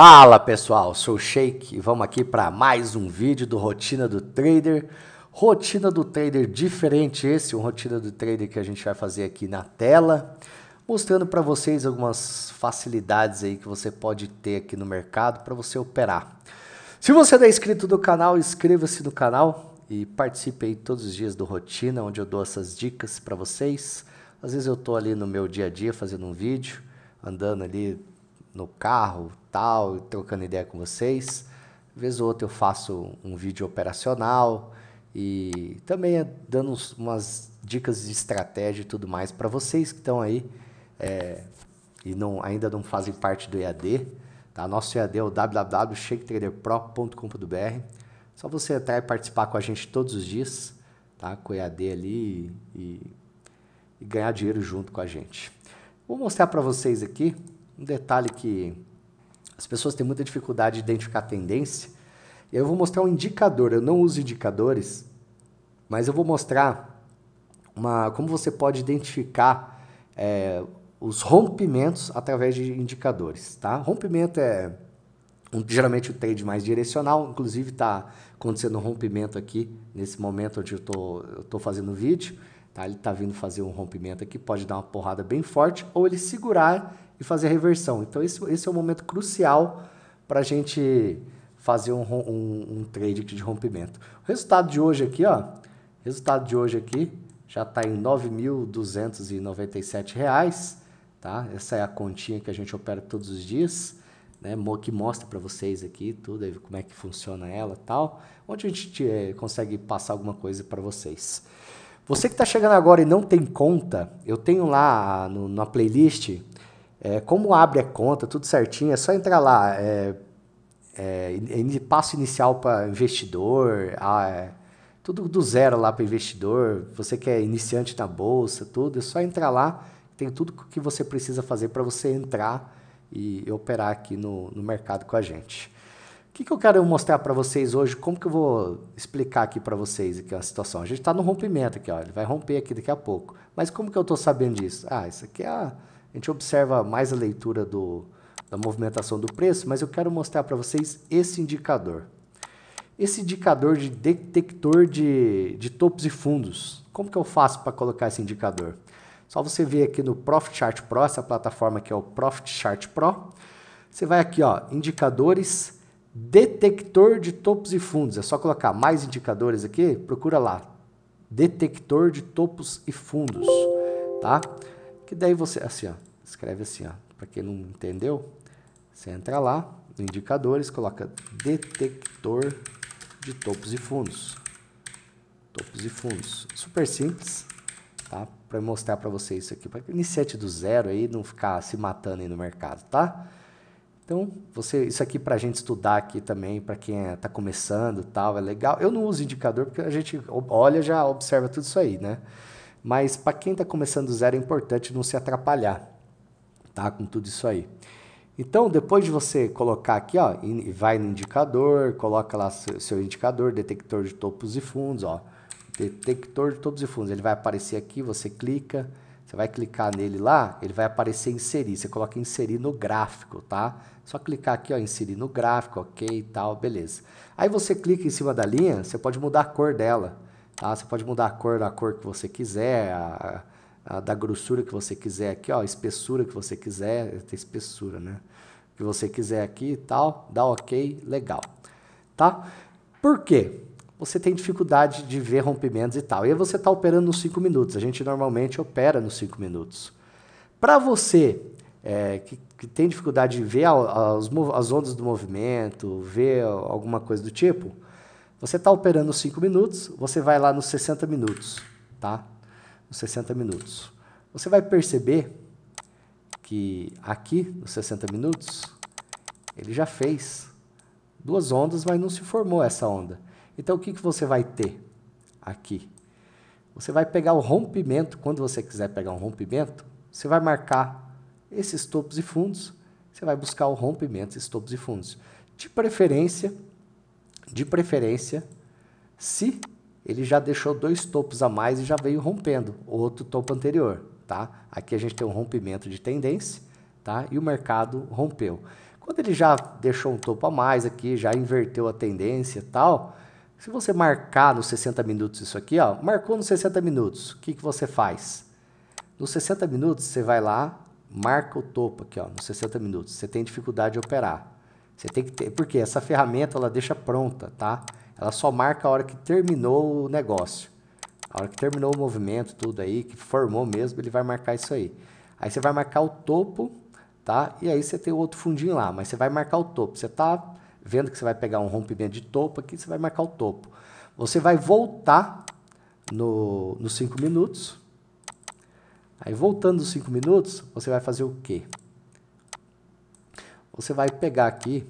Fala pessoal, sou o Shake e vamos aqui para mais um vídeo do Rotina do Trader. Rotina do Trader diferente esse, um Rotina do Trader que a gente vai fazer aqui na tela, mostrando para vocês algumas facilidades aí que você pode ter aqui no mercado para você operar. Se você não é inscrito do canal, inscreva-se no canal e participe aí todos os dias do Rotina, onde eu dou essas dicas para vocês. Às vezes eu estou ali no meu dia a dia fazendo um vídeo, andando ali no carro, tal, trocando ideia com vocês. vez ou outra eu faço um vídeo operacional e também é dando uns, umas dicas de estratégia e tudo mais para vocês que estão aí é, e não, ainda não fazem parte do EAD. Tá? Nosso EAD é o www.shaketraderpro.com.br. Só você entrar e participar com a gente todos os dias, tá? com o EAD ali e, e ganhar dinheiro junto com a gente. Vou mostrar para vocês aqui um detalhe que as pessoas têm muita dificuldade de identificar a tendência. E eu vou mostrar um indicador. Eu não uso indicadores, mas eu vou mostrar uma, como você pode identificar é, os rompimentos através de indicadores. Tá? Rompimento é um, geralmente o trade mais direcional, inclusive está acontecendo um rompimento aqui nesse momento onde eu tô, estou fazendo o vídeo. Tá? Ele está vindo fazer um rompimento aqui, pode dar uma porrada bem forte, ou ele segurar e fazer a reversão. Então, esse, esse é o momento crucial para a gente fazer um, um, um, trade de rompimento. O resultado de hoje aqui, ó, resultado de hoje aqui já está em R$ 9.297, tá? Essa é a continha que a gente opera todos os dias, né? Que mostra para vocês aqui tudo, como é que funciona ela, tal. Onde a gente te, é, consegue passar alguma coisa para vocês. Você que está chegando agora e não tem conta, eu tenho lá no, na playlist é, como abre a conta, tudo certinho, é só entrar lá. É, é, passo inicial para investidor, ah, tudo do zero lá para investidor. Você que é iniciante na bolsa, tudo, é só entrar lá. Tem tudo que você precisa fazer para você entrar e operar aqui no, no mercado com a gente. O que, que eu quero mostrar para vocês hoje? Como que eu vou explicar aqui para vocês aqui a situação? A gente está no rompimento aqui, ó, ele vai romper aqui daqui a pouco. Mas como que eu estou sabendo disso? Ah, isso aqui é a a gente observa mais a leitura do, da movimentação do preço, mas eu quero mostrar para vocês esse indicador. Esse indicador de detector de, de topos e fundos. Como que eu faço para colocar esse indicador? Só você ver aqui no Profit Chart Pro, essa plataforma que é o Profit Chart Pro. Você vai aqui, ó, indicadores, detector de topos e fundos. É só colocar mais indicadores aqui, procura lá. Detector de topos e fundos, tá? Que daí você, assim, ó, escreve assim, ó, para quem não entendeu, você entra lá, no indicadores, coloca detector de topos e fundos. Topos e fundos. Super simples, tá? Para mostrar para vocês isso aqui, para iniciante do zero aí, não ficar se matando aí no mercado, tá? Então, você, isso aqui para a gente estudar aqui também, para quem está é, tá começando tal, é legal. Eu não uso indicador porque a gente olha já observa tudo isso aí, né? Mas para quem está começando do zero é importante não se atrapalhar, tá? Com tudo isso aí. Então, depois de você colocar aqui, ó, vai no indicador, coloca lá seu, seu indicador, detector de topos e fundos, ó, detector de topos e fundos. Ele vai aparecer aqui, você clica, você vai clicar nele lá, ele vai aparecer inserir. Você coloca inserir no gráfico, tá? Só clicar aqui, ó, inserir no gráfico, ok e tal, beleza. Aí você clica em cima da linha, você pode mudar a cor dela. Tá? Você pode mudar a cor da cor que você quiser, a, a, da grossura que você quiser aqui, ó, a espessura que você quiser, tem espessura, né? Que você quiser aqui e tal, dá ok, legal. Tá? Por quê? Você tem dificuldade de ver rompimentos e tal. E aí você está operando nos 5 minutos. A gente normalmente opera nos 5 minutos. Para você é, que, que, tem dificuldade de ver as, as ondas do movimento, ver alguma coisa do tipo, você está operando 5 minutos, você vai lá nos 60 minutos, tá? Nos 60 minutos. Você vai perceber que aqui, nos 60 minutos, ele já fez duas ondas, mas não se formou essa onda. Então, o que, que você vai ter aqui? Você vai pegar o rompimento, quando você quiser pegar um rompimento, você vai marcar esses topos e fundos, você vai buscar o rompimento, esses topos e fundos. De preferência, de preferência se ele já deixou dois topos a mais e já veio rompendo o outro topo anterior, tá? Aqui a gente tem um rompimento de tendência, tá? E o mercado rompeu. Quando ele já deixou um topo a mais aqui, já inverteu a tendência e tal, se você marcar nos 60 minutos isso aqui, ó, marcou nos 60 minutos, o que, que você faz? Nos 60 minutos você vai lá, marca o topo aqui, ó, nos 60 minutos. Você tem dificuldade de operar. Você tem que ter, porque essa ferramenta ela deixa pronta, tá? Ela só marca a hora que terminou o negócio. A hora que terminou o movimento, tudo aí, que formou mesmo, ele vai marcar isso aí. Aí você vai marcar o topo, tá? E aí você tem o outro fundinho lá, mas você vai marcar o topo. Você tá vendo que você vai pegar um rompimento de topo aqui, você vai marcar o topo. Você vai voltar no, nos 5 minutos. Aí voltando nos 5 minutos, você vai fazer o quê? você vai pegar aqui,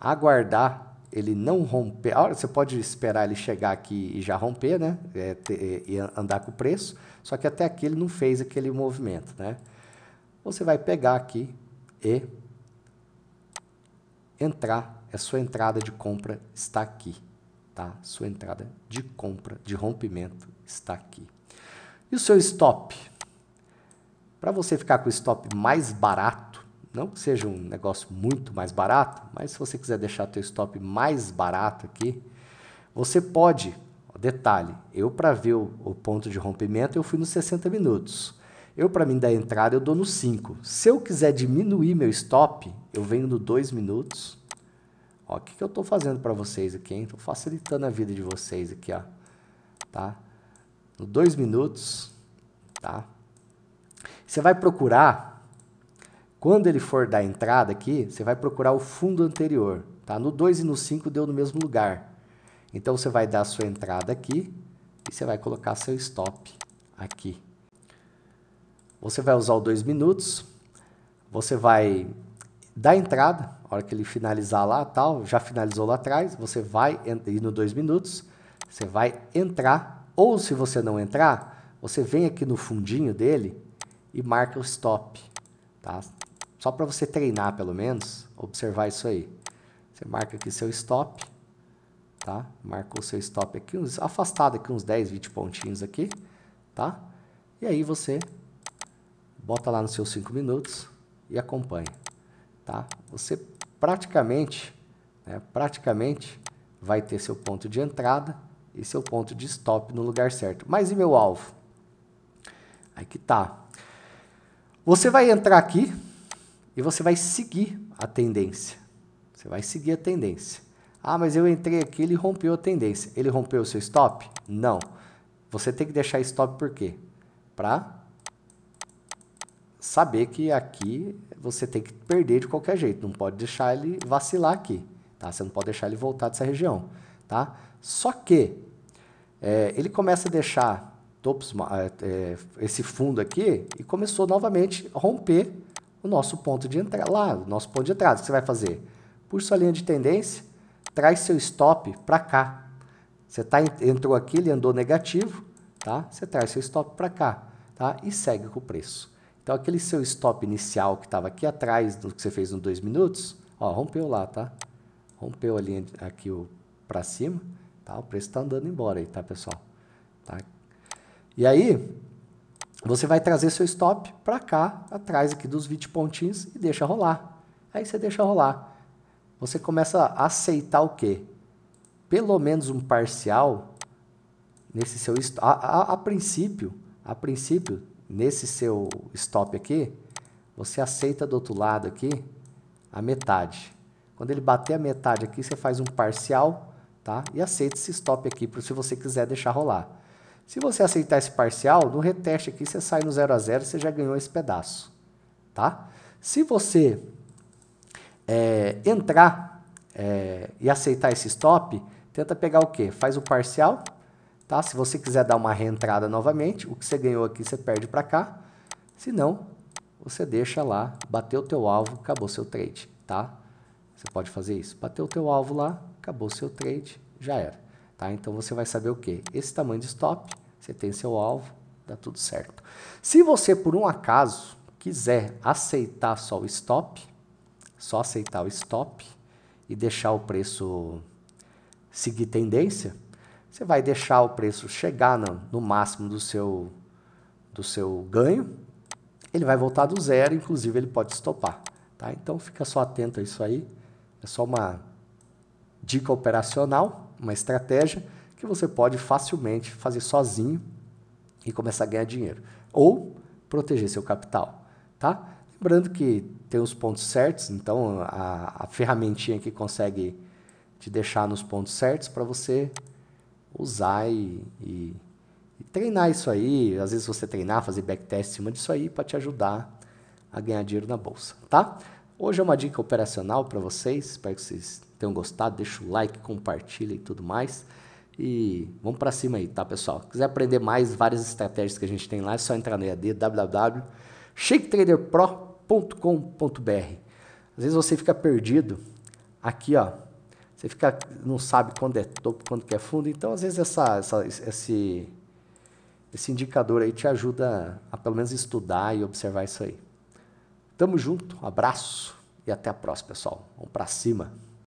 aguardar ele não romper. Você pode esperar ele chegar aqui e já romper, né? É, ter, é, e andar com o preço, só que até aqui ele não fez aquele movimento, né? Você vai pegar aqui e entrar. A sua entrada de compra está aqui, tá? Sua entrada de compra, de rompimento está aqui. E o seu stop? Para você ficar com o stop mais barato, não que seja um negócio muito mais barato, mas se você quiser deixar teu stop mais barato aqui, você pode. Detalhe, eu para ver o, o ponto de rompimento eu fui nos 60 minutos. Eu, para mim, da entrada, eu dou no 5. Se eu quiser diminuir meu stop, eu venho no 2 minutos. Ó, o que, que eu estou fazendo para vocês aqui, hein? Estou facilitando a vida de vocês aqui, ó. Tá? No 2 minutos, tá? Você vai procurar quando ele for dar entrada aqui, você vai procurar o fundo anterior. Tá? No 2 e no 5 deu no mesmo lugar. Então você vai dar a sua entrada aqui e você vai colocar seu stop aqui. Você vai usar o 2 minutos, você vai dar entrada, a hora que ele finalizar lá, tal, já finalizou lá atrás, você vai ir no 2 minutos, você vai entrar, ou se você não entrar, você vem aqui no fundinho dele e marca o stop, tá? só para você treinar pelo menos, observar isso aí. Você marca aqui seu stop, tá? Marcou seu stop aqui, uns, afastado aqui uns 10, 20 pontinhos aqui, tá? E aí você bota lá nos seus 5 minutos e acompanha, tá? Você praticamente, né, praticamente vai ter seu ponto de entrada e seu ponto de stop no lugar certo. Mas e meu alvo? Aí que tá. Você vai entrar aqui, e você vai seguir a tendência. Você vai seguir a tendência. Ah, mas eu entrei aqui, ele rompeu a tendência. Ele rompeu o seu stop? Não. Você tem que deixar stop por quê? Para saber que aqui você tem que perder de qualquer jeito. Não pode deixar ele vacilar aqui. Tá? Você não pode deixar ele voltar dessa região. Tá? Só que é, ele começa a deixar topos, é, é, esse fundo aqui e começou novamente a romper o nosso ponto de entrada, lá, o nosso ponto de entrada. O que você vai fazer? Puxa sua linha de tendência, traz seu stop para cá. Você tá, entrou aqui, ele andou negativo, tá? Você traz seu stop para cá, tá? E segue com o preço. Então, aquele seu stop inicial que estava aqui atrás do que você fez nos dois minutos, ó, rompeu lá, tá? Rompeu a linha aqui para cima, tá? O preço está andando embora aí, tá, pessoal? Tá? E aí, você vai trazer seu stop para cá, atrás aqui dos 20 pontinhos e deixa rolar. Aí você deixa rolar. Você começa a aceitar o quê? Pelo menos um parcial nesse seu a, a, a princípio, a princípio nesse seu stop aqui, você aceita do outro lado aqui a metade. Quando ele bater a metade aqui, você faz um parcial, tá? E aceita esse stop aqui, se você quiser deixar rolar. Se você aceitar esse parcial, no reteste aqui você sai no 0 a 0 você já ganhou esse pedaço, tá? Se você é, entrar é, e aceitar esse stop, tenta pegar o quê? Faz o parcial, tá? Se você quiser dar uma reentrada novamente, o que você ganhou aqui você perde para cá. Se não, você deixa lá, bateu o teu alvo, acabou seu trade, tá? Você pode fazer isso. Bateu o teu alvo lá, acabou seu trade, já era. Tá? Então você vai saber o que? Esse tamanho de stop, você tem seu alvo, dá tudo certo. Se você, por um acaso, quiser aceitar só o stop, só aceitar o stop e deixar o preço seguir tendência, você vai deixar o preço chegar no, no máximo do seu, do seu ganho, ele vai voltar do zero, inclusive ele pode estopar. Tá? Então fica só atento a isso aí, é só uma dica operacional uma estratégia que você pode facilmente fazer sozinho e começar a ganhar dinheiro. Ou proteger seu capital, tá? Lembrando que tem os pontos certos, então a, a ferramentinha que consegue te deixar nos pontos certos para você usar e, e, e, treinar isso aí. Às vezes você treinar, fazer backtest em cima disso aí para te ajudar a ganhar dinheiro na bolsa, tá? Hoje é uma dica operacional para vocês, espero que vocês tenham gostado, deixa o like, compartilha e tudo mais. E vamos para cima aí, tá, pessoal? Se quiser aprender mais várias estratégias que a gente tem lá, é só entrar no EAD www.shaketraderpro.com.br. Às vezes você fica perdido aqui, ó. Você fica não sabe quando é topo, quando que é fundo. Então, às vezes essa, essa esse esse indicador aí te ajuda a pelo menos estudar e observar isso aí. Tamo junto, um abraço e até a próxima, pessoal. Vamos para cima.